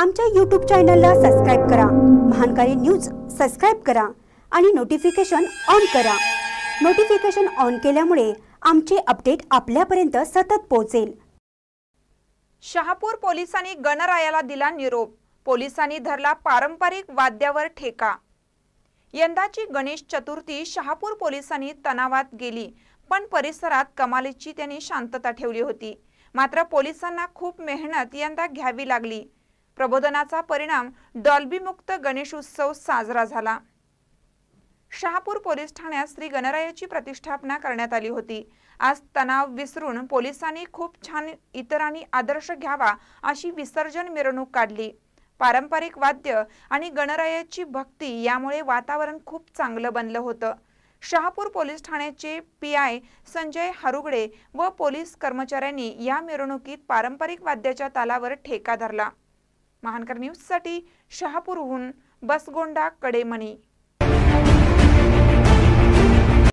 आमच्या यूट्यूब चॅनलला सबस्क्राईब करा महानकारी न्यूज सबस्क्राईब करा आणि नोटिफिकेशन ऑन करा नोटिफिकेशन ऑन केल्यामुळे आमचे अपडेट आपल्यापर्यंत सतत पोहोचेल शहापूर पोलिसांनी गणरायाला दिला निरोप पोलिसांनी धरला पारंपरिक वाद्यावर ठेका यंदाची गणेश चतुर्थी शहापूर पोलिसांनी तणावात गेली पण परिसरात कमालीची त्यांनी शांतता ठेवली होती मात्र पोलिसांना खूप मेहनत यंदा घ्यावी लागली प्रबोधनाचा परिणाम डॉल्बीमुक्त गणेशोत्सव साजरा झाला शहापूर पोलीस ठाण्यात श्री गणरायाची प्रतिष्ठापना करण्यात आली होती आज तणाव विसरून पोलिसांनी खूप छान इतरांनी आदर्श घ्यावा अशी विसर्जन मिरवणूक काढली पारंपरिक वाद्य आणि गणरायाची भक्ती यामुळे वातावरण खूप चांगलं बनलं होतं शहापूर पोलीस ठाण्याचे पी आय संजय हरुगडे व पोलीस कर्मचाऱ्यांनी या मिरवणुकीत पारंपरिक वाद्याच्या तालावर ठेका धरला महानकर साठी शहापूरहून बसगोंडा कडेमणी